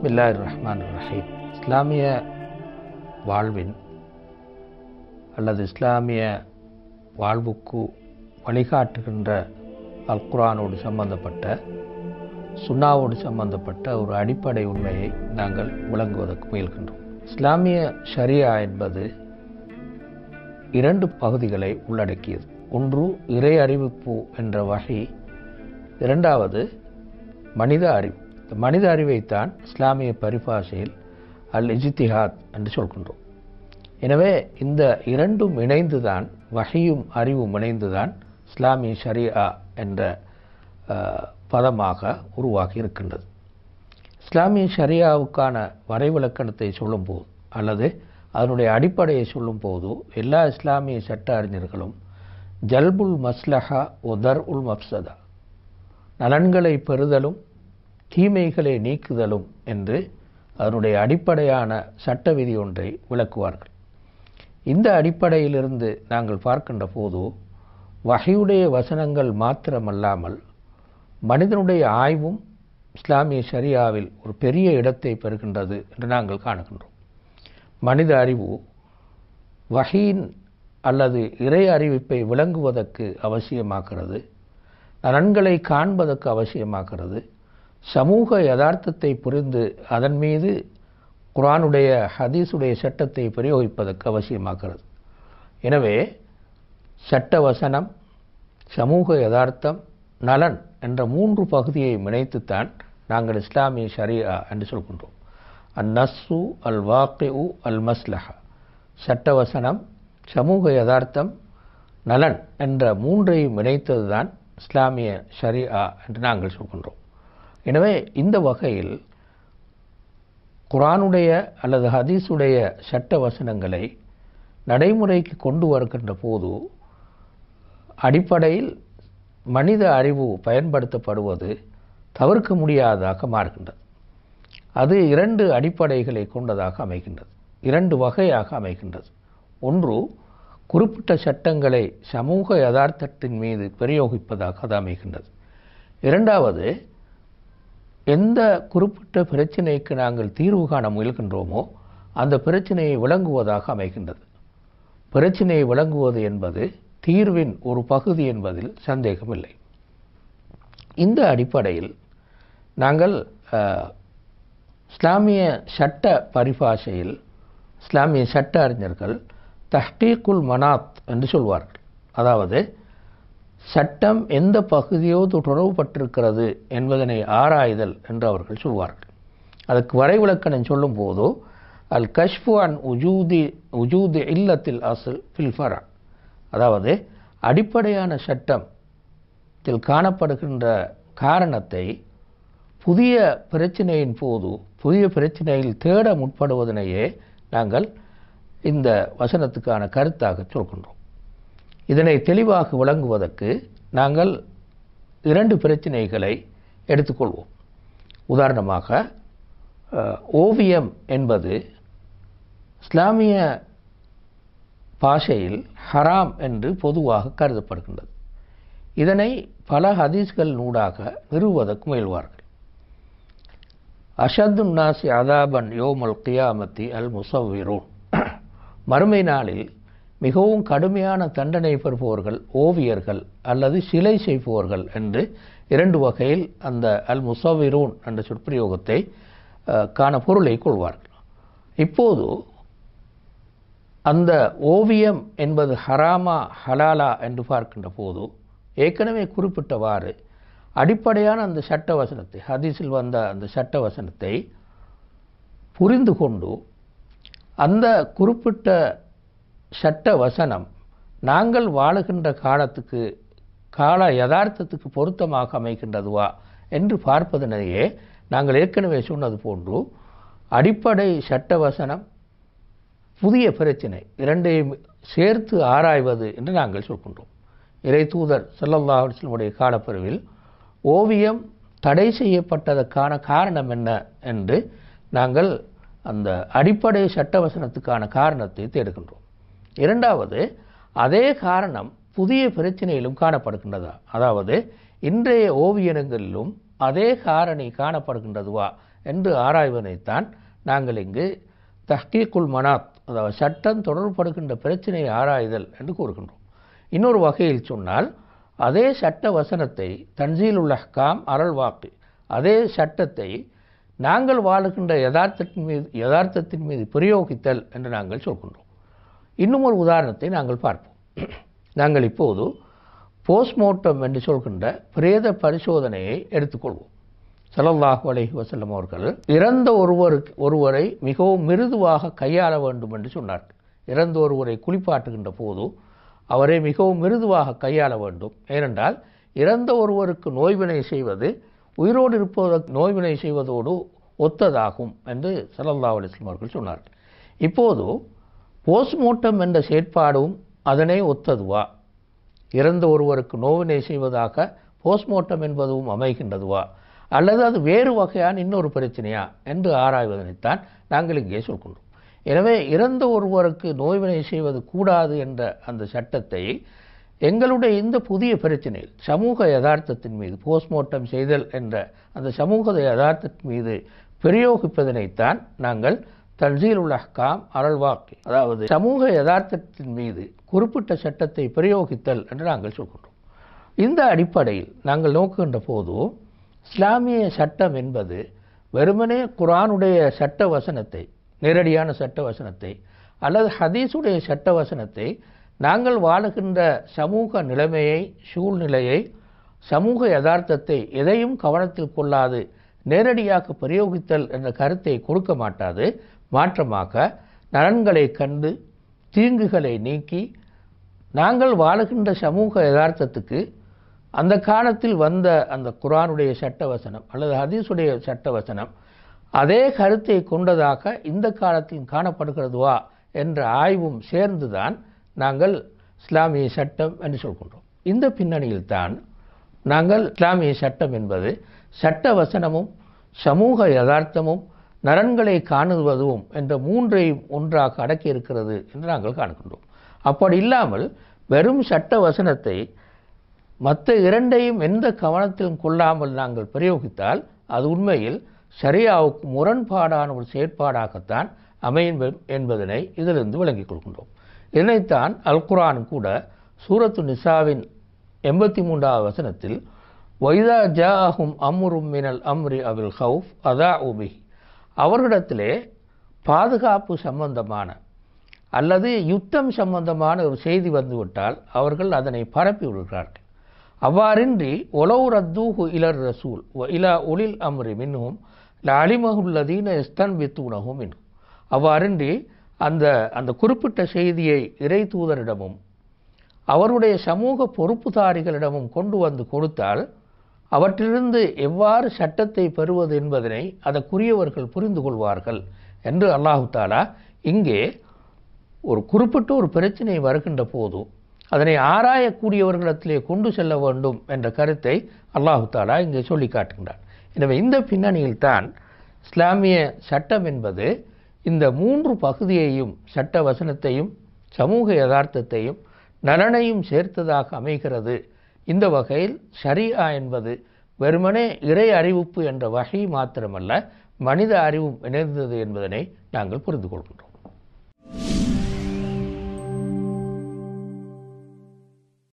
பிஸ்மில்லா ரஹ்மான் ரஹீம் இஸ்லாமிய வாழ்வின் அல்லது இஸ்லாமிய வாழ்வுக்கு வழிகாட்டுகின்ற அல் குரானோடு சம்பந்தப்பட்ட சுண்ணாவோடு சம்பந்தப்பட்ட ஒரு அடிப்படை உண்மையை நாங்கள் விளங்குவதற்கு முயல்கின்றோம் இஸ்லாமிய ஷரியா என்பது இரண்டு பகுதிகளை உள்ளடக்கியது ஒன்று இறை அறிவிப்பு என்ற வகை இரண்டாவது மனித அறிவு இந்த மனித அறிவைத்தான் இஸ்லாமிய பரிபாஷையில் அல் இஜித்திஹாத் என்று சொல்கின்றோம் எனவே இந்த இரண்டும் இணைந்துதான் வகையும் அறிவும் இணைந்துதான் இஸ்லாமிய ஷரியா என்ற பதமாக உருவாகி இருக்கின்றது இஸ்லாமிய ஷரியாவுக்கான வரைவிலக்கணத்தை சொல்லும்போது அல்லது அதனுடைய அடிப்படையை சொல்லும்போது எல்லா இஸ்லாமிய சட்ட அறிஞர்களும் ஜல்புல் மஸ்லஹா ஒதர் உல் மப்சதா நலன்களை பெறுதலும் தீமைகளை நீக்குதலும் என்று அதனுடைய அடிப்படையான சட்ட விதி ஒன்றை விளக்குவார்கள் இந்த அடிப்படையிலிருந்து நாங்கள் பார்க்கின்ற போது வகையுடைய வசனங்கள் மாத்திரமல்லாமல் மனிதனுடைய ஆய்வும் இஸ்லாமிய ஷரியாவில் ஒரு பெரிய இடத்தை பெறுகின்றது என்று நாங்கள் காணுகின்றோம் மனித அறிவு வகையின் அல்லது இறை அறிவிப்பை விளங்குவதற்கு அவசியமாக்கிறது நலன்களை காண்பதற்கு அவசியமாக்கிறது சமூக யதார்த்தத்தை புரிந்து அதன் மீது குரானுடைய ஹதீஸுடைய சட்டத்தை பிரயோகிப்பதற்கு அவசியமாகிறது எனவே சட்ட வசனம் சமூக யதார்த்தம் நலன் என்ற மூன்று பகுதியை இணைத்துத்தான் நாங்கள் இஸ்லாமிய ஷரியா என்று சொல்கின்றோம் அந் நஸ்ஸு அல் வாக்கி உ அல் மஸ்லஹா சட்டவசனம் சமூக யதார்த்தம் நலன் என்ற மூன்றையும் இணைத்தது தான் இஸ்லாமிய ஷரியா என்று நாங்கள் சொல்கின்றோம் எனவே இந்த வகையில் குரானுடைய அல்லது ஹதீஸுடைய சட்ட வசனங்களை நடைமுறைக்கு கொண்டு வருகின்ற போது அடிப்படையில் மனித அறிவு பயன்படுத்தப்படுவது தவிர்க்க முடியாததாக மாறுகின்றது அது இரண்டு அடிப்படைகளை கொண்டதாக அமைகின்றது இரண்டு வகையாக அமைகின்றது ஒன்று குறிப்பிட்ட சட்டங்களை சமூக யதார்த்தத்தின் மீது பிரயோகிப்பதாக அது அமைகின்றது இரண்டாவது எந்த குறிப்பிட்ட பிரச்சனைக்கு நாங்கள் தீர்வு காண முயல்கின்றோமோ அந்த பிரச்சனையை விளங்குவதாக அமைகின்றது பிரச்சனையை விளங்குவது என்பது தீர்வின் ஒரு பகுதி என்பதில் சந்தேகமில்லை இந்த அடிப்படையில் நாங்கள் இஸ்லாமிய சட்ட பரிபாஷையில் இஸ்லாமிய சட்ட அறிஞர்கள் தஹ்டீக்குல் மனாத் என்று சொல்வார்கள் அதாவது சட்டம் எந்த பகுதியோடு பட்டிருக்கிறது என்பதனை ஆராய்தல் என்று அவர்கள் சொல்வார்கள் அதற்கு வரைவிலக்கணம் சொல்லும் போதோ அல் கஷ்பு அன் உஜூதி உஜூதி இல்லத்தில் அசல் பில்ஃபரா அதாவது அடிப்படையான சட்டத்தில் காணப்படுகின்ற காரணத்தை புதிய பிரச்சனையின் போது புதிய பிரச்சனையில் தேட முற்படுவதனையே நாங்கள் இந்த வசனத்துக்கான கருத்தாக சொல்கின்றோம் இதனை தெளிவாக விளங்குவதற்கு நாங்கள் இரண்டு பிரச்சனைகளை எடுத்துக்கொள்வோம் உதாரணமாக ஓவியம் என்பது இஸ்லாமிய பாஷையில் ஹராம் என்று பொதுவாக கருதப்படுகின்றது இதனை பல ஹதீஸ்கள் நூடாக நிறுவுவதற்கு முயல்வார்கள் அஷத்து நாசி அதாபன் யோமல் கியாமத்தி அல் முசவிரோன் மறுமை நாளில் மிகவும் கடுமையான தண்டனை பெறுபவர்கள் ஓவியர்கள் அல்லது சிலை செய்பவர்கள் என்று இரண்டு வகையில் அந்த அல் முசவிரூன் என்ற சொற்பிரயோகத்தை காண பொருளை கொள்வார்கள் இப்போது அந்த ஓவியம் என்பது ஹராமா ஹலாலா என்று பார்க்கின்ற போது ஏற்கனவே குறிப்பிட்டவாறு அடிப்படையான அந்த சட்ட வசனத்தை ஹதீஸில் வந்த அந்த சட்ட வசனத்தை புரிந்து கொண்டு அந்த குறிப்பிட்ட சட்ட வசனம் நாங்கள் வாழுகின்ற காலத்துக்கு கால யதார்த்தத்துக்கு பொருத்தமாக அமைகின்றதுவா என்று பார்ப்பதனையே நாங்கள் ஏற்கனவே சொன்னது போன்று அடிப்படை சட்ட வசனம் புதிய பிரச்சனை இரண்டையும் சேர்த்து ஆராய்வது என்று நாங்கள் சொல்கின்றோம் இறை தூதர் சல்லல்லா அலிஸ்லமுடைய காலப்பருவில் ஓவியம் தடை செய்யப்பட்டதற்கான காரணம் என்ன என்று நாங்கள் அந்த அடிப்படை சட்ட வசனத்துக்கான காரணத்தை தேடுகின்றோம் இரண்டாவது அதே காரணம் புதிய பிரச்சனையிலும் காணப்படுகின்றதா அதாவது இன்றைய ஓவியனங்களிலும் அதே காரணி காணப்படுகின்றதுவா என்று ஆராய்வதைத்தான் நாங்கள் இங்கு தஹ்கீக்குல் மனாத் அதாவது சட்டம் தொடர்படுகின்ற பிரச்சனையை ஆராய்தல் என்று கூறுகின்றோம் இன்னொரு வகையில் சொன்னால் அதே சட்ட வசனத்தை தன்சீல் உல் அஹ்காம் அரல் வாக்கு அதே சட்டத்தை நாங்கள் வாழுகின்ற யதார்த்தத்தின் மீது யதார்த்தத்தின் மீது பிரயோகித்தல் என்று நாங்கள் சொல்கின்றோம் இன்னும் ஒரு உதாரணத்தை நாங்கள் பார்ப்போம் நாங்கள் இப்போது போஸ்ட்மார்ட்டம் என்று சொல்கின்ற பிரேத பரிசோதனையை எடுத்துக்கொள்வோம் சலல்லாஹு அலஹி வசல்லம் அவர்கள் இறந்த ஒருவருக்கு ஒருவரை மிகவும் மிருதுவாக கையாள வேண்டும் என்று சொன்னார் இறந்த ஒருவரை குளிப்பாட்டுகின்ற போது அவரை மிகவும் மிருதுவாக கையாள வேண்டும் ஏனென்றால் இறந்த ஒருவருக்கு நோய்வினை செய்வது உயிரோடு இருப்பதற்கு நோய்வினை செய்வதோடு ஒத்ததாகும் என்று சலல்லா அலிஸ்லாம் அவர்கள் சொன்னார்கள் இப்போது போஸ்ட்மார்ட்டம் என்ற செயற்பாடும் அதனை ஒத்ததுவா இறந்த ஒருவருக்கு நோவினை செய்வதாக போஸ்ட்மார்ட்டம் என்பதும் அமைகின்றதுவா அல்லது அது வேறு வகையான இன்னொரு பிரச்சனையா என்று ஆராய்வதனைத்தான் நாங்கள் இங்கே சொல்கின்றோம் எனவே இறந்த ஒருவருக்கு நோய்வினை செய்வது கூடாது என்ற அந்த சட்டத்தை எங்களுடைய இந்த புதிய பிரச்சனையில் சமூக யதார்த்தத்தின் மீது போஸ்ட்மார்ட்டம் செய்தல் என்ற அந்த சமூக யதார்த்தத்தின் மீது பிரயோகிப்பதனைத்தான் நாங்கள் உள்ள அஹ்காம் அருள்வாக்கு அதாவது சமூக யதார்த்தத்தின் மீது குறிப்பிட்ட சட்டத்தை பிரயோகித்தல் என்று நாங்கள் சொல்கின்றோம் இந்த அடிப்படையில் நாங்கள் நோக்குகின்ற போது இஸ்லாமிய சட்டம் என்பது வெறுமனே குரானுடைய சட்ட வசனத்தை நேரடியான சட்ட வசனத்தை அல்லது ஹதீஸுடைய சட்ட வசனத்தை நாங்கள் வாழுகின்ற சமூக நிலைமையை சூழ்நிலையை சமூக யதார்த்தத்தை எதையும் கவனத்தில் கொள்ளாது நேரடியாக பிரயோகித்தல் என்ற கருத்தை கொடுக்க மாட்டாது மாற்றமாக நலன்களை கண்டு தீங்குகளை நீக்கி நாங்கள் வாழுகின்ற சமூக யதார்த்தத்துக்கு அந்த காலத்தில் வந்த அந்த குரானுடைய சட்டவசனம் அல்லது ஹதீஸுடைய சட்டவசனம் அதே கருத்தை கொண்டதாக இந்த காலத்தில் காணப்படுகிறதுவா என்ற ஆய்வும் சேர்ந்துதான் நாங்கள் இஸ்லாமிய சட்டம் என்று சொல்கின்றோம் இந்த பின்னணியில்தான் நாங்கள் இஸ்லாமிய சட்டம் என்பது சட்ட வசனமும் சமூக யதார்த்தமும் நலன்களை காணுவதும் என்ற மூன்றையும் ஒன்றாக அடக்கி இருக்கிறது என்று நாங்கள் காணுகின்றோம் அப்படி இல்லாமல் வெறும் சட்ட வசனத்தை மற்ற இரண்டையும் எந்த கவனத்திலும் கொள்ளாமல் நாங்கள் பிரயோகித்தால் அது உண்மையில் சரியாவுக்கு முரண்பாடான ஒரு செயற்பாடாகத்தான் அமையும் என்பதனை இதிலிருந்து விளங்கிக் கொள்கின்றோம் இதனைத்தான் அல் குரான் கூட சூரத்து நிசாவின் எண்பத்தி மூன்றாவது வசனத்தில் வைதா ஜாஹும் அம்ருமினல் அம்ரி அவில் ஹவுஃப் அதா உபிஹி அவர்களிடத்திலே பாதுகாப்பு சம்பந்தமான அல்லது யுத்தம் சம்பந்தமான ஒரு செய்தி வந்துவிட்டால் அவர்கள் அதனை பரப்பி விடுகிறார்கள் அவ்வாறின்றி ஒலவு ரத்தூஹு இலர் ரசூல் இலா ஒளில் அம்ரி மின்னும் அலிமகுல்லதீன எஸ்தன் வித்துணகும் மின்னும் அவ்வாறின்றி அந்த அந்த குறிப்பிட்ட செய்தியை இறை தூதரிடமும் அவருடைய சமூக பொறுப்புதாரிகளிடமும் கொண்டு வந்து கொடுத்தால் அவற்றிலிருந்து எவ்வாறு சட்டத்தை பெறுவது என்பதனை அதற்குரியவர்கள் புரிந்து கொள்வார்கள் என்று அல்லாஹு தாலா இங்கே ஒரு குறிப்பிட்ட ஒரு பிரச்சனை வருகின்ற போது அதனை ஆராயக்கூடியவர்களிடத்திலே கொண்டு செல்ல வேண்டும் என்ற கருத்தை அல்லாஹு தாலா இங்கே சொல்லி காட்டுகின்றார் எனவே இந்த பின்னணியில்தான் இஸ்லாமிய சட்டம் என்பது இந்த மூன்று பகுதியையும் சட்ட வசனத்தையும் சமூக யதார்த்தத்தையும் நலனையும் சேர்த்ததாக அமைகிறது இந்த வகையில் ஷரியா என்பது வெறுமனே இறை அறிவிப்பு என்ற வகை மாத்திரமல்ல மனித அறிவும் இணைந்தது என்பதனை நாங்கள் புரிந்து கொள்கின்றோம்